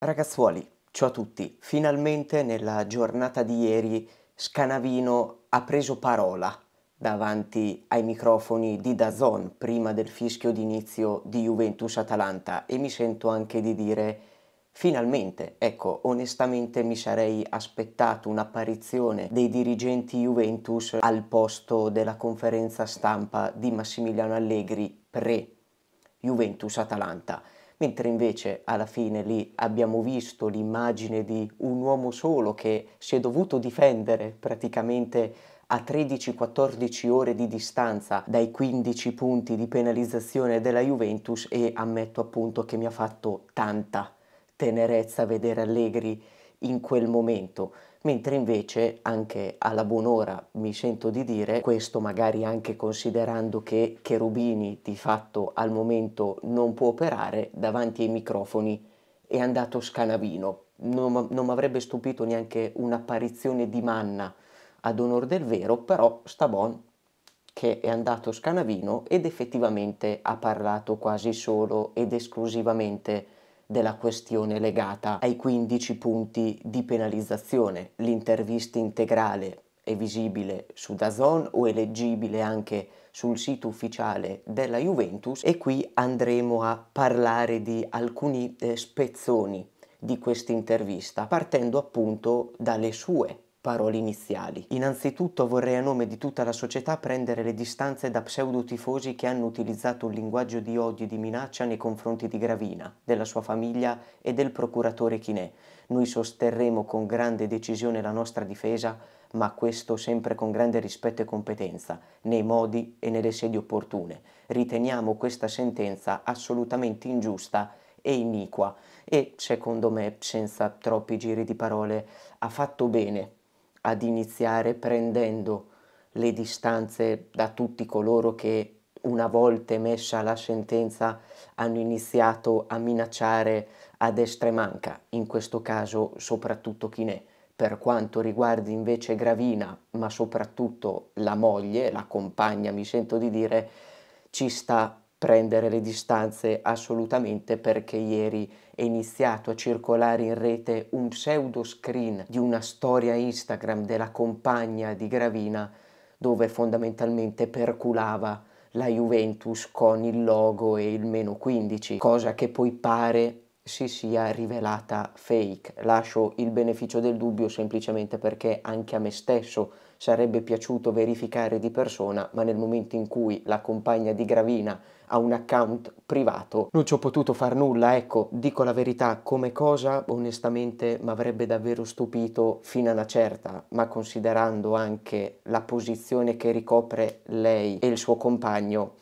Ragazzuoli, ciao a tutti. Finalmente nella giornata di ieri Scanavino ha preso parola davanti ai microfoni di Dazon prima del fischio d'inizio di Juventus-Atalanta e mi sento anche di dire finalmente, ecco, onestamente mi sarei aspettato un'apparizione dei dirigenti Juventus al posto della conferenza stampa di Massimiliano Allegri pre Juventus-Atalanta mentre invece alla fine lì abbiamo visto l'immagine di un uomo solo che si è dovuto difendere praticamente a 13-14 ore di distanza dai 15 punti di penalizzazione della Juventus e ammetto appunto che mi ha fatto tanta tenerezza vedere Allegri in quel momento mentre invece anche alla buon'ora mi sento di dire, questo magari anche considerando che Cherubini di fatto al momento non può operare, davanti ai microfoni è andato scanavino. Non, non mi avrebbe stupito neanche un'apparizione di Manna ad onor del vero, però sta bon che è andato scanavino ed effettivamente ha parlato quasi solo ed esclusivamente della questione legata ai 15 punti di penalizzazione. L'intervista integrale è visibile su Dazon o è leggibile anche sul sito ufficiale della Juventus e qui andremo a parlare di alcuni eh, spezzoni di questa intervista partendo appunto dalle sue parole iniziali. Innanzitutto vorrei a nome di tutta la società prendere le distanze da pseudotifosi che hanno utilizzato un linguaggio di odio e di minaccia nei confronti di Gravina, della sua famiglia e del procuratore Chinè. Noi sosterremo con grande decisione la nostra difesa, ma questo sempre con grande rispetto e competenza, nei modi e nelle sedi opportune. Riteniamo questa sentenza assolutamente ingiusta e iniqua e, secondo me, senza troppi giri di parole, ha fatto bene ad iniziare prendendo le distanze da tutti coloro che una volta emessa la sentenza hanno iniziato a minacciare a destra e manca, in questo caso soprattutto Chinè. Per quanto riguarda invece Gravina, ma soprattutto la moglie, la compagna mi sento di dire, ci sta prendere le distanze assolutamente perché ieri è iniziato a circolare in rete un pseudo screen di una storia Instagram della compagna di Gravina dove fondamentalmente perculava la Juventus con il logo e il meno 15, cosa che poi pare si sia rivelata fake. Lascio il beneficio del dubbio semplicemente perché anche a me stesso sarebbe piaciuto verificare di persona, ma nel momento in cui la compagna di Gravina ha un account privato, non ci ho potuto far nulla, ecco, dico la verità, come cosa onestamente mi avrebbe davvero stupito fino a una certa, ma considerando anche la posizione che ricopre lei e il suo compagno,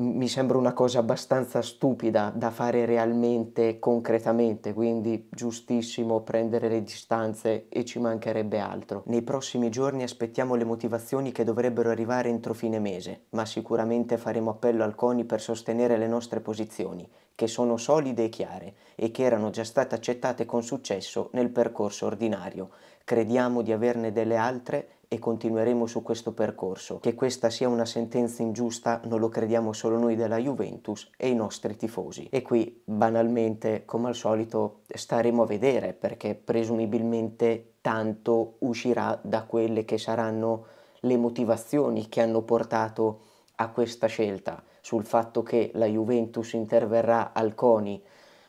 mi sembra una cosa abbastanza stupida da fare realmente, concretamente, quindi giustissimo prendere le distanze e ci mancherebbe altro. Nei prossimi giorni aspettiamo le motivazioni che dovrebbero arrivare entro fine mese, ma sicuramente faremo appello al CONI per sostenere le nostre posizioni, che sono solide e chiare e che erano già state accettate con successo nel percorso ordinario, crediamo di averne delle altre e continueremo su questo percorso. Che questa sia una sentenza ingiusta non lo crediamo solo noi della Juventus e i nostri tifosi. E qui banalmente, come al solito, staremo a vedere perché presumibilmente tanto uscirà da quelle che saranno le motivazioni che hanno portato a questa scelta, sul fatto che la Juventus interverrà al CONI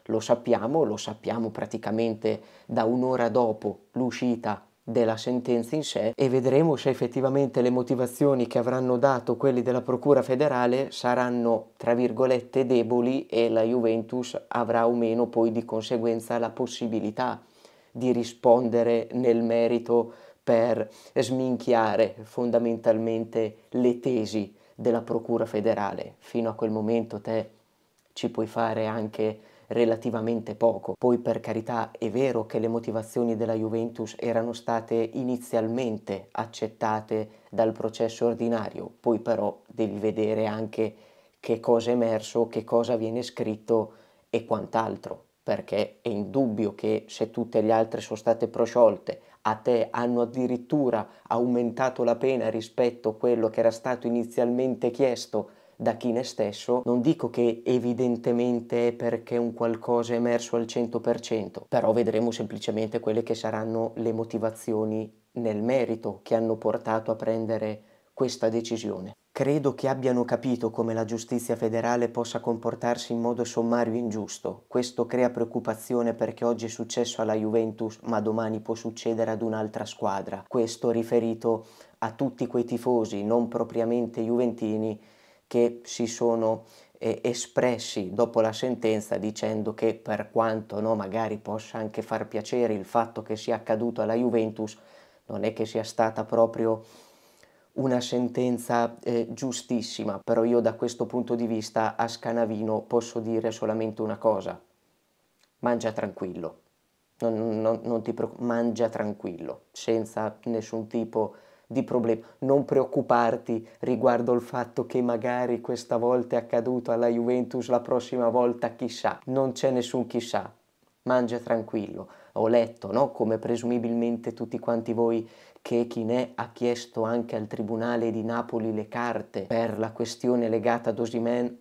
lo sappiamo, lo sappiamo praticamente da un'ora dopo l'uscita della sentenza in sé e vedremo se effettivamente le motivazioni che avranno dato quelli della Procura federale saranno tra virgolette deboli e la Juventus avrà o meno poi di conseguenza la possibilità di rispondere nel merito per sminchiare fondamentalmente le tesi della Procura federale. Fino a quel momento te ci puoi fare anche relativamente poco. Poi per carità è vero che le motivazioni della Juventus erano state inizialmente accettate dal processo ordinario, poi però devi vedere anche che cosa è emerso, che cosa viene scritto e quant'altro, perché è indubbio che se tutte le altre sono state prosciolte, a te hanno addirittura aumentato la pena rispetto a quello che era stato inizialmente chiesto da Kine stesso, non dico che evidentemente è perché un qualcosa è emerso al 100%, però vedremo semplicemente quelle che saranno le motivazioni nel merito che hanno portato a prendere questa decisione. Credo che abbiano capito come la giustizia federale possa comportarsi in modo sommario e ingiusto. Questo crea preoccupazione perché oggi è successo alla Juventus, ma domani può succedere ad un'altra squadra. Questo riferito a tutti quei tifosi non propriamente juventini che si sono eh, espressi dopo la sentenza dicendo che per quanto no, magari possa anche far piacere il fatto che sia accaduto alla Juventus, non è che sia stata proprio una sentenza eh, giustissima, però io da questo punto di vista a Scanavino posso dire solamente una cosa, mangia tranquillo, non, non, non ti preoccupare, mangia tranquillo, senza nessun tipo di di problemi, non preoccuparti riguardo il fatto che magari questa volta è accaduto alla Juventus, la prossima volta chissà, non c'è nessun chissà, mangia tranquillo. Ho letto, no? come presumibilmente tutti quanti voi, che Chinè ha chiesto anche al Tribunale di Napoli le carte per la questione legata ad Osimen.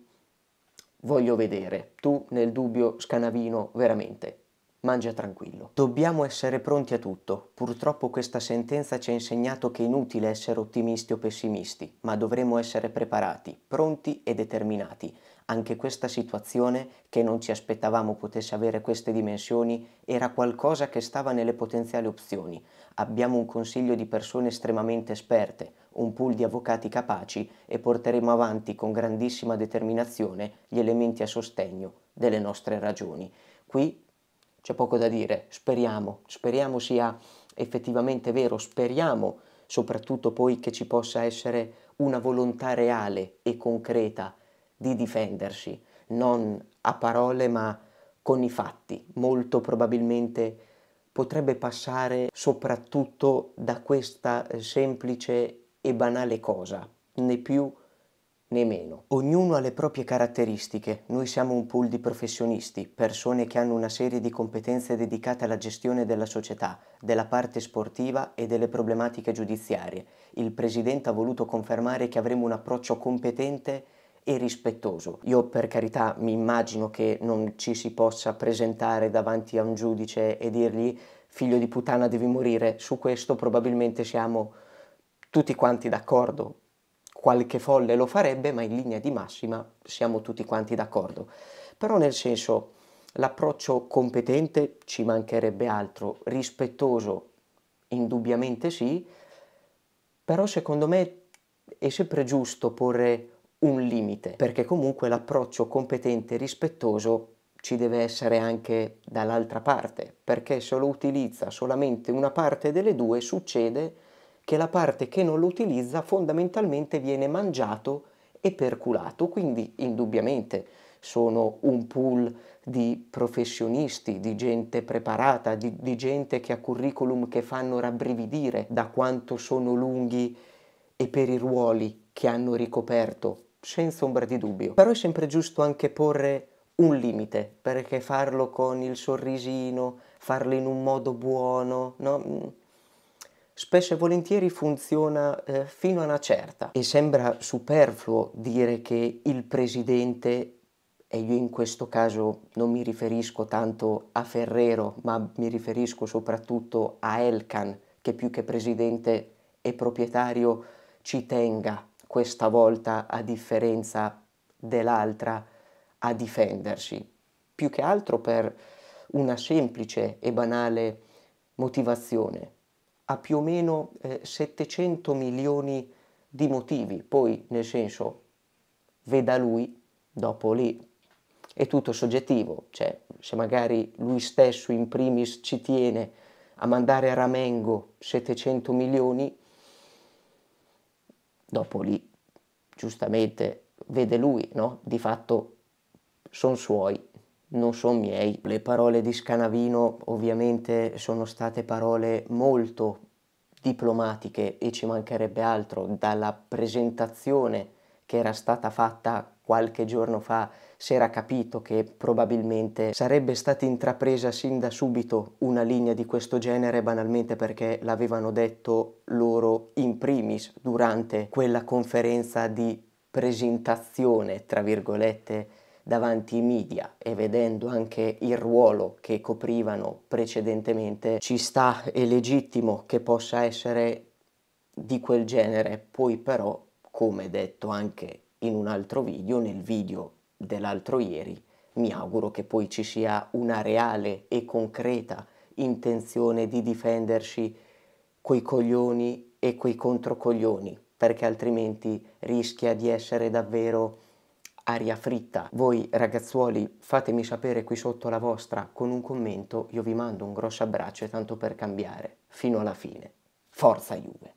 Voglio vedere, tu nel dubbio scanavino veramente mangia tranquillo. Dobbiamo essere pronti a tutto. Purtroppo questa sentenza ci ha insegnato che è inutile essere ottimisti o pessimisti, ma dovremo essere preparati, pronti e determinati. Anche questa situazione, che non ci aspettavamo potesse avere queste dimensioni, era qualcosa che stava nelle potenziali opzioni. Abbiamo un consiglio di persone estremamente esperte, un pool di avvocati capaci e porteremo avanti con grandissima determinazione gli elementi a sostegno delle nostre ragioni. Qui c'è poco da dire, speriamo, speriamo sia effettivamente vero, speriamo soprattutto poi che ci possa essere una volontà reale e concreta di difendersi, non a parole ma con i fatti. Molto probabilmente potrebbe passare soprattutto da questa semplice e banale cosa, né più né meno. Ognuno ha le proprie caratteristiche, noi siamo un pool di professionisti, persone che hanno una serie di competenze dedicate alla gestione della società, della parte sportiva e delle problematiche giudiziarie. Il Presidente ha voluto confermare che avremo un approccio competente e rispettoso. Io per carità mi immagino che non ci si possa presentare davanti a un giudice e dirgli figlio di puttana devi morire, su questo probabilmente siamo tutti quanti d'accordo, qualche folle lo farebbe, ma in linea di massima siamo tutti quanti d'accordo. Però nel senso, l'approccio competente ci mancherebbe altro, rispettoso indubbiamente sì, però secondo me è sempre giusto porre un limite, perché comunque l'approccio competente e rispettoso ci deve essere anche dall'altra parte, perché se lo utilizza solamente una parte delle due succede che la parte che non lo utilizza fondamentalmente viene mangiato e perculato, quindi indubbiamente sono un pool di professionisti, di gente preparata, di, di gente che ha curriculum che fanno rabbrividire da quanto sono lunghi e per i ruoli che hanno ricoperto, senza ombra di dubbio. Però è sempre giusto anche porre un limite, perché farlo con il sorrisino, farlo in un modo buono, no? Mm spesso e volentieri funziona eh, fino a una certa e sembra superfluo dire che il presidente e io in questo caso non mi riferisco tanto a Ferrero, ma mi riferisco soprattutto a Elkan, che più che presidente e proprietario ci tenga questa volta, a differenza dell'altra, a difendersi, più che altro per una semplice e banale motivazione, ha più o meno eh, 700 milioni di motivi, poi nel senso veda lui, dopo lì è tutto soggettivo, cioè se magari lui stesso in primis ci tiene a mandare a Ramengo 700 milioni, dopo lì giustamente vede lui, no? di fatto sono suoi non sono miei. Le parole di Scanavino ovviamente sono state parole molto diplomatiche e ci mancherebbe altro dalla presentazione che era stata fatta qualche giorno fa si era capito che probabilmente sarebbe stata intrapresa sin da subito una linea di questo genere banalmente perché l'avevano detto loro in primis durante quella conferenza di presentazione tra virgolette davanti ai media e vedendo anche il ruolo che coprivano precedentemente, ci sta e legittimo che possa essere di quel genere. Poi però, come detto anche in un altro video, nel video dell'altro ieri, mi auguro che poi ci sia una reale e concreta intenzione di difendersi coi coglioni e coi controcoglioni, perché altrimenti rischia di essere davvero aria fritta. Voi ragazzuoli fatemi sapere qui sotto la vostra con un commento, io vi mando un grosso abbraccio e tanto per cambiare, fino alla fine. Forza Juve!